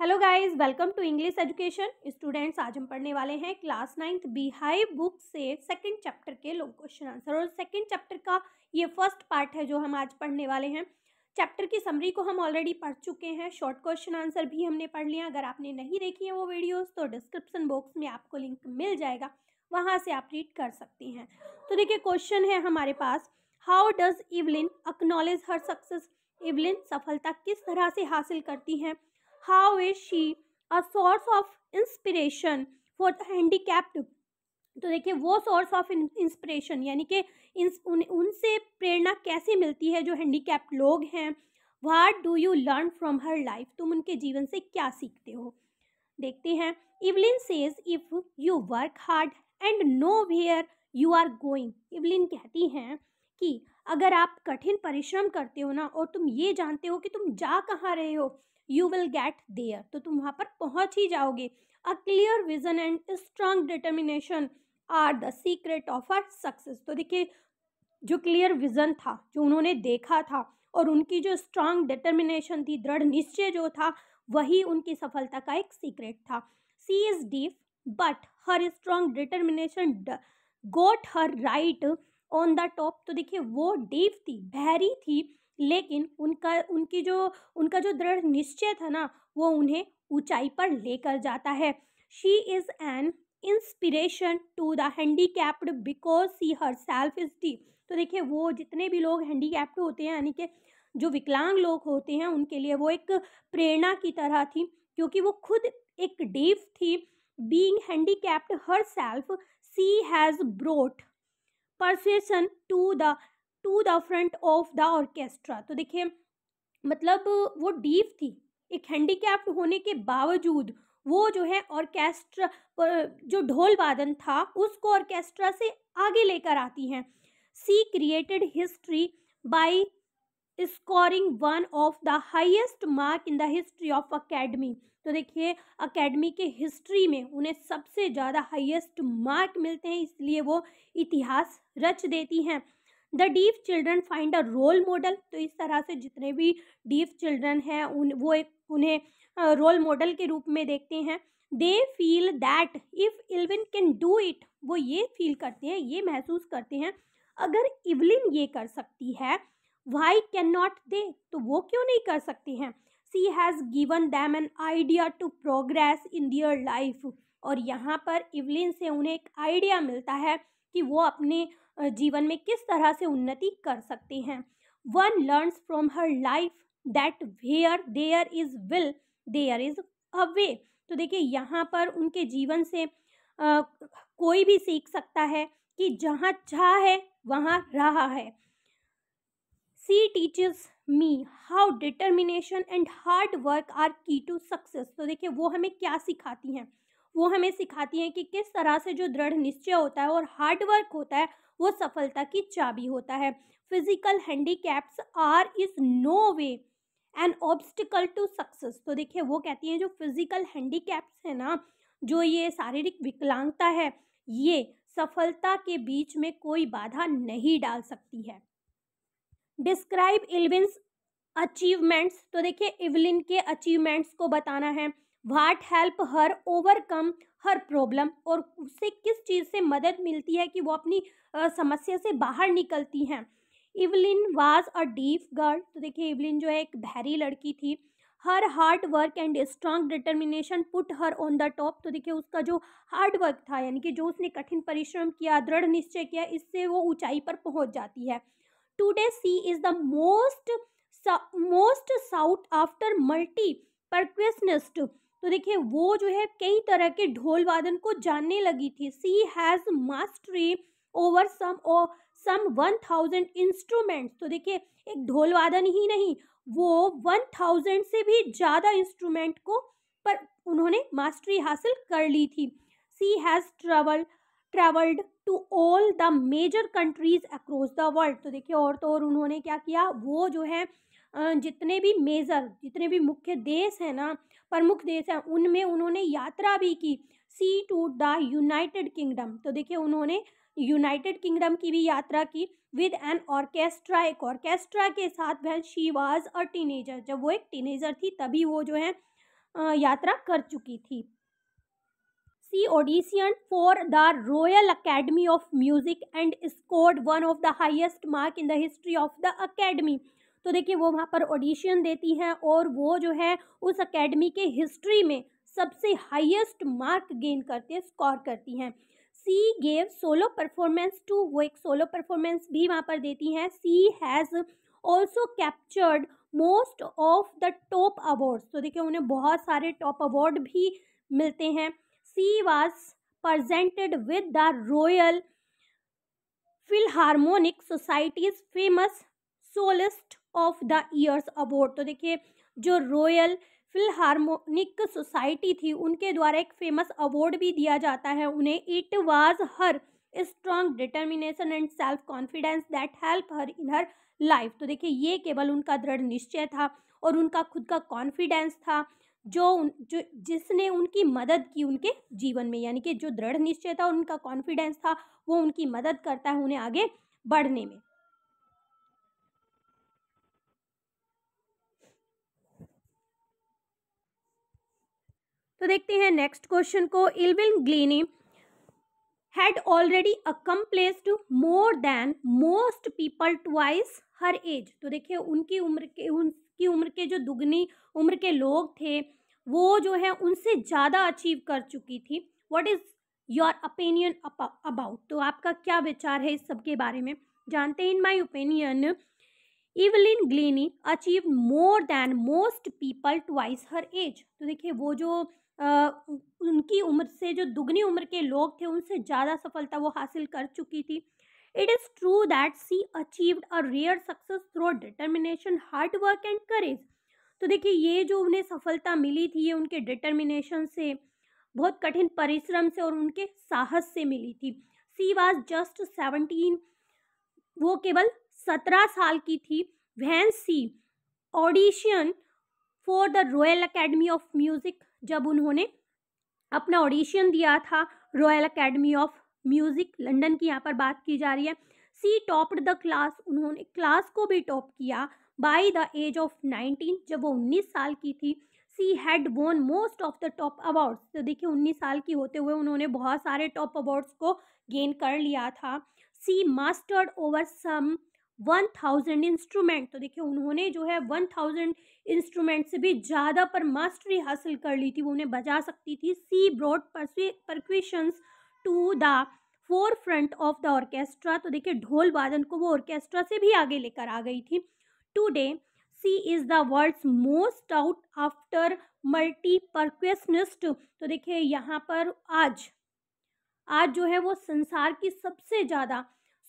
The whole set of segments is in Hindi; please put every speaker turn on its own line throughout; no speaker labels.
Hello guys welcome to English education students आज हम पढ़ने वाले हैं क्लास नाइन्थ बिहाइव बुक से सेकंड चैप्टर के लोग क्वेश्चन आंसर और सेकंड चैप्टर का ये फर्स्ट पार्ट है जो हम आज पढ़ने वाले हैं चैप्टर की समरी को हम ऑलरेडी पढ़ चुके हैं शॉर्ट क्वेश्चन आंसर भी हमने पढ़ लिया अगर आपने नहीं देखी है वो वीडियोज़ तो डिस्क्रिप्सन बॉक्स में आपको लिंक मिल जाएगा वहाँ से आप रीड कर सकती हैं तो देखिए क्वेश्चन है हमारे पास how does Evelyn acknowledge her success Evelyn सफलता किस तरह से हासिल करती हैं How is she a source of inspiration for the handicapped? तो देखिए वो सोर्स ऑफ इंस्पिरेशन यानी कि उन उनसे प्रेरणा कैसे मिलती है जो हैंडीकैप्ड लोग हैं what do you learn from her life तुम उनके जीवन से क्या सीखते हो देखते हैं Evelyn says if you work hard and know where you are going Evelyn कहती हैं कि अगर आप कठिन परिश्रम करते हो ना और तुम ये जानते हो कि तुम जा कहाँ रहे हो यू विल गेट देयर तो तुम वहाँ पर पहुँच ही जाओगे a clear vision and strong determination are the secret of our success तो देखिए जो क्लियर विजन था जो उन्होंने देखा था और उनकी जो स्ट्रांग डिटर्मिनेशन थी दृढ़ निश्चय जो था वही उनकी सफलता का एक सीक्रेट था she is deaf but her strong determination got her right on the top तो देखिए वो डीप थी बहरी थी लेकिन उनका उनकी जो उनका जो दृढ़ निश्चय था ना वो उन्हें ऊंचाई पर लेकर जाता है she is an inspiration to the handicapped because she herself is deaf तो देखिए वो जितने भी लोग हैंडीकैप्ड होते हैं यानी कि जो विकलांग लोग होते हैं उनके लिए वो एक प्रेरणा की तरह थी क्योंकि वो खुद एक डीव थी being handicapped herself she has brought percussion to the to the front of the orchestra तो देखिए मतलब वो डीफ थी एक हैंडीकैप्ड होने के बावजूद वो जो है ऑर्केस्ट्रा जो ढोल वादन था उसको ऑर्केस्ट्रा से आगे लेकर आती हैं she created history by scoring one of the highest mark in the history of academy तो देखिए अकेडमी के हिस्ट्री में उन्हें सबसे ज़्यादा हाइएस्ट मार्क मिलते हैं इसलिए वो इतिहास रच देती हैं the deaf children find a role model तो इस तरह से जितने भी डीफ चिल्ड्रन हैं उन वो एक उन्हें रोल मॉडल के रूप में देखते हैं they feel that if Evelyn can do it वो ये फील करते हैं ये महसूस करते हैं अगर इवलिन ये कर सकती है वाई कैन नॉट दे तो वो क्यों नहीं कर सकते हैं she has given them an idea to progress in their life और यहाँ पर इवलिन से उन्हें एक आइडिया मिलता है कि वो अपने जीवन में किस तरह से उन्नति कर सकते हैं one learns from her life that where there is will there is a way तो देखिए यहाँ पर उनके जीवन से आ, कोई भी सीख सकता है कि जहाँ चाह है वहाँ रहा है she teaches me how determination and hard work are key to success तो देखिए वो हमें क्या सिखाती हैं वो हमें सिखाती हैं कि किस तरह से जो दृढ़ निश्चय होता है और हार्ड वर्क होता है वो सफलता की चाबी होता है physical handicaps are is no way an obstacle to success तो देखिए वो कहती हैं जो फिजिकल हैंडीकैप्स है ना जो ये शारीरिक विकलांगता है ये सफलता के बीच में कोई बाधा नहीं डाल सकती है डिस्क्राइब इलविन अचीवमेंट्स तो देखिए इवलिन के अचीवमेंट्स को बताना है what help her overcome her problem और उससे किस चीज़ से मदद मिलती है कि वो अपनी समस्या से बाहर निकलती हैं Evelyn was a deaf girl तो देखिए इवलिन जो है एक बहरी लड़की थी her hard work and strong determination put her on the top तो देखिए उसका जो हार्ड वर्क था यानी कि जो उसने कठिन परिश्रम किया दृढ़ निश्चय किया इससे वो ऊंचाई पर पहुंच जाती है today she is the most most sought after multi percussionist तो देखिए वो जो है कई तरह के ढोल वादन को जानने लगी थी she has mastery over some uh some one thousand instruments तो देखिए एक ढोल वादन ही नहीं वो वन थाउजेंड से भी ज़्यादा इंस्ट्रूमेंट को पर उन्होंने मास्टरी हासिल कर ली थी she has travel travelled to all the major countries across the world तो देखिए और तो और उन्होंने क्या किया वो जो है जितने भी मेजर जितने भी मुख्य देश हैं ना प्रमुख देश हैं उनमें उन्होंने यात्रा भी की she to the United Kingdom तो देखिए उन्होंने यूनाइटेड किंगडम की भी यात्रा की विद एन ऑर्केस्ट्रा एक ऑर्केस्ट्रा के साथ वह शी वाज अ टीनेजर जब वो एक टीनेजर थी तभी वो जो है यात्रा कर चुकी थी she audition for the Royal Academy of Music and scored one of the highest mark in the history of the academy तो देखिए वो वहाँ पर ऑडिशन देती हैं और वो जो है उस अकेडमी के हिस्ट्री में सबसे हाईएस्ट मार्क गेन करते स्कोर करती हैं she gave solo performance too वो एक सोलो परफॉर्मेंस भी वहाँ पर देती हैं she has also captured most of the top awards तो देखिए उन्हें बहुत सारे टॉप अवार्ड भी मिलते हैं she was presented with the Royal Harmonic Society's famous soloist of the year's award तो देखिए जो रॉयल फिलहारमोनिक सोसाइटी थी उनके द्वारा एक फेमस अवार्ड भी दिया जाता है उन्हें it was her strong determination and self confidence that help her in her life तो देखिए ये केवल उनका दृढ़ निश्चय था और उनका खुद का कॉन्फिडेंस था जो उन जो जिसने उनकी मदद की उनके जीवन में यानी कि जो दृढ़ निश्चय था उनका कॉन्फिडेंस था वो उनकी मदद करता है उन्हें आगे बढ़ने में तो देखते हैं नेक्स्ट क्वेश्चन को Evelyn Glennie had already accomplished more than most people twice her age तो देखिए उनकी उम्र के उनकी उम्र के जो दुगनी उम्र के लोग थे वो जो है उनसे ज़्यादा अचीव कर चुकी थी what is your opinion about तो आपका क्या विचार है इस सब के बारे में जानते हैं in my opinion Evelyn Glennie achieve more than most people twice her age तो देखिए वो जो उनकी उम्र से जो दुगनी उम्र के लोग थे उनसे ज़्यादा सफलता वो हासिल कर चुकी थी it is true that she achieved a rare success through determination hard work and courage तो देखिए ये जो उन्हें सफलता मिली थी ये उनके डिटर्मिनेशन से बहुत कठिन परिश्रम से और उनके साहस से मिली थी सी वाज जस्ट सेवनटीन वो केवल सत्रह साल की थी when she audition for the Royal Academy of Music जब उन्होंने अपना ऑडिशन दिया था Royal Academy of Music London की यहाँ पर बात की जा रही है सी टॉप्ड द क्लास उन्होंने क्लास को भी टॉप किया by the age of nineteen जब वो उन्नीस साल की थी she had won most of the top awards तो देखिए उन्नीस साल की होते हुए उन्होंने बहुत सारे टॉप अवार्ड्स को गेन कर लिया था she mastered over some one thousand instrument तो देखिए उन्होंने जो है वन थाउजेंड इंस्ट्रूमेंट से भी ज़्यादा पर मास्टरी हासिल कर ली थी वो उन्हें बजा सकती थी she brought percussions to the forefront of the orchestra तो देखिए ढोल वादन को वो ऑर्केस्ट्रा से भी आगे लेकर आ गई थी today she is the world's most sought after multi percussionist तो देखिए यहाँ पर आज आज जो है वो संसार की सबसे ज़्यादा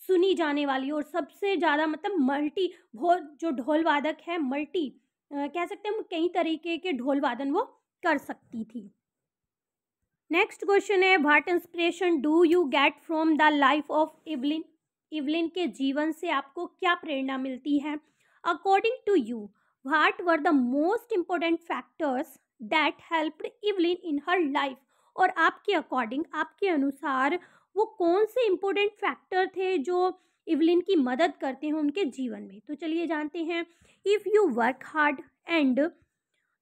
सुनी जाने वाली और सबसे ज़्यादा मतलब मल्टी बहुत जो ढोल वादक है मल्टी कह सकते हैं हम कई तरीके के ढोल वादन वो कर सकती थी नेक्स्ट क्वेश्चन है what inspiration do you get from the life of Evelyn Evelyn के जीवन से आपको क्या प्रेरणा मिलती है according to you what were the most important factors that helped Evelyn in her life और आपके अकॉर्डिंग आपके अनुसार वो कौन से इम्पोर्टेंट फैक्टर थे जो इवलिन की मदद करते हैं उनके जीवन में तो चलिए जानते हैं if you work hard and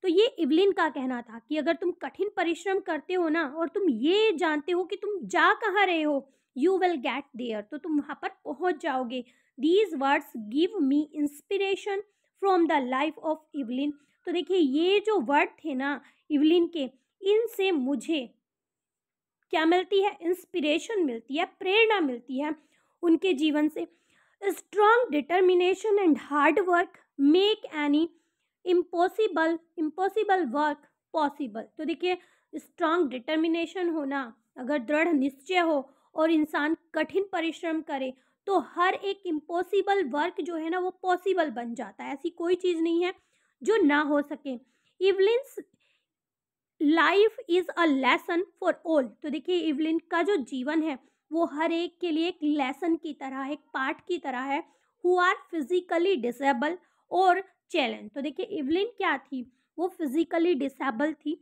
तो ये इवलिन का कहना था कि अगर तुम कठिन परिश्रम करते हो ना और तुम ये जानते हो कि तुम जा कहाँ रहे हो यू विल गेट देयर तो तुम वहाँ पर पहुँच जाओगे these words give me inspiration from the life of Evelyn तो देखिए ये जो वर्ड थे ना इवलिन के इनसे मुझे क्या मिलती है इंस्पिरेशन मिलती है प्रेरणा मिलती है उनके जीवन से strong determination and hard work make any impossible impossible work possible तो देखिए स्ट्रॉन्ग डिटर्मिनेशन होना अगर दृढ़ निश्चय हो और इंसान कठिन परिश्रम करे तो हर एक इम्पॉसिबल वर्क जो है ना वो पॉसिबल बन जाता है ऐसी कोई चीज़ नहीं है जो ना हो सके Evelyn life is a lesson for all तो देखिए इवलिन का जो जीवन है वो हर एक के लिए एक लेसन की तरह एक पार्ट की तरह है हु आर फिजिकली डिसेबल और चैलेंज तो देखिए इवलिन क्या थी वो फिजिकली डिसेबल थी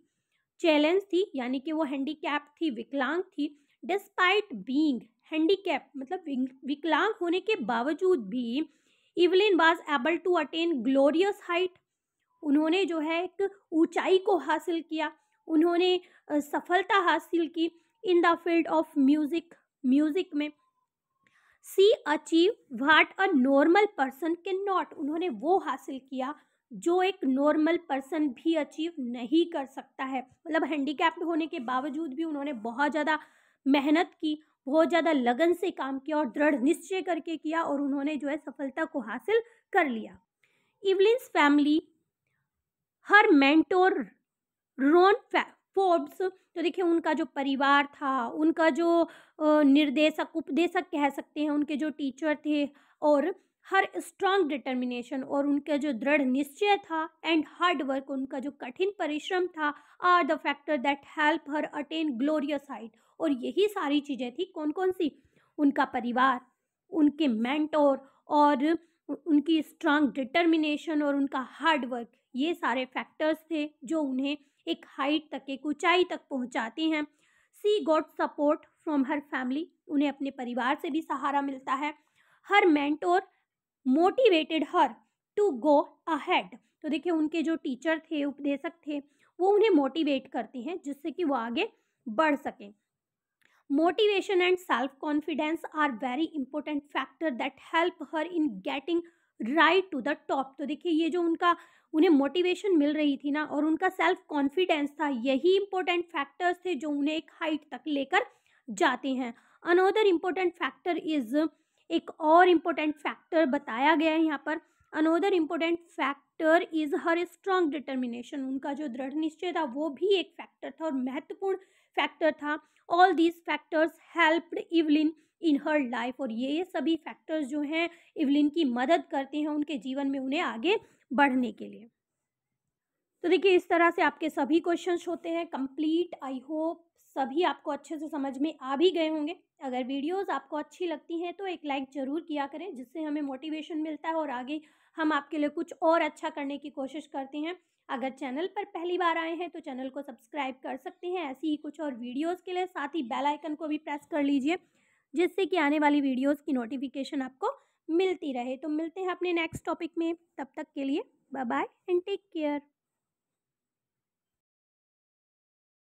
चैलेंज थी यानी कि वो हैंडीकैप थी विकलांग थी डिस्पाइट बींग हैंडीकैप मतलब विकलांग होने के बावजूद भी Evelyn was able to attain glorious height उन्होंने जो है एक ऊंचाई को हासिल किया उन्होंने सफलता हासिल की in the field of music music में she achieve what a normal person can not उन्होंने वो हासिल किया जो एक नॉर्मल पर्सन भी अचीव नहीं कर सकता है मतलब हैंडीकैप्ड होने के बावजूद भी उन्होंने बहुत ज़्यादा मेहनत की बहुत ज़्यादा लगन से काम किया और दृढ़ निश्चय करके किया और उन्होंने जो है सफलता को हासिल कर लिया Evelyn's family her mentor Ron Forbes तो देखिए उनका जो परिवार था उनका जो निर्देशक उपदेशक कह सकते हैं उनके जो टीचर थे और हर स्ट्रांग डिटर्मिनेशन और उनका जो दृढ़ निश्चय था एंड हार्ड वर्क उनका जो कठिन परिश्रम था are the factor that help her attain glorious height और यही सारी चीज़ें थी कौन कौन सी उनका परिवार उनके मेंटोर और उनकी स्ट्रांग डिटर्मिनेशन और उनका हार्ड वर्क ये सारे फैक्टर्स थे जो उन्हें एक हाइट तक एक ऊंचाई तक पहुंचाते हैं she got support from her family उन्हें अपने परिवार से भी सहारा मिलता है her mentor motivated her to go ahead तो देखिए उनके जो टीचर थे उपदेशक थे वो उन्हें मोटिवेट करते हैं जिससे कि वो आगे बढ़ सकें motivation and self confidence are very important factor that help her in getting right to the top तो देखिए ये जो उनका उन्हें मोटिवेशन मिल रही थी ना और उनका सेल्फ कॉन्फिडेंस था यही इंपॉर्टेंट फैक्टर्स थे जो उन्हें एक हाइट तक लेकर जाते हैं अनोदर इम्पोर्टेंट फैक्टर इज़ एक और इम्पोर्टेंट फैक्टर बताया गया है यहाँ पर another important factor is her strong determination उनका जो दृढ़ निश्चय था वो भी एक फैक्टर था और महत्वपूर्ण फैक्टर था all these factors helped Evelyn in her life और ये सभी फैक्टर्स जो हैं इवलिन की मदद करते हैं उनके जीवन में उन्हें आगे बढ़ने के लिए तो देखिए इस तरह से आपके सभी क्वेश्चंस होते हैं कंप्लीट आई होप सभी आपको अच्छे से समझ में आ भी गए होंगे अगर वीडियोस आपको अच्छी लगती हैं तो एक लाइक ज़रूर किया करें जिससे हमें मोटिवेशन मिलता है और आगे हम आपके लिए कुछ और अच्छा करने की कोशिश करते हैं अगर चैनल पर पहली बार आए हैं तो चैनल को सब्सक्राइब कर सकते हैं ऐसी ही कुछ और वीडियोस के लिए साथ ही बेलाइकन को भी प्रेस कर लीजिए जिससे कि आने वाली वीडियोस की नोटिफिकेशन आपको मिलती रहे तो मिलते हैं अपने नेक्स्ट टॉपिक में तब तक के लिए bye bye and take care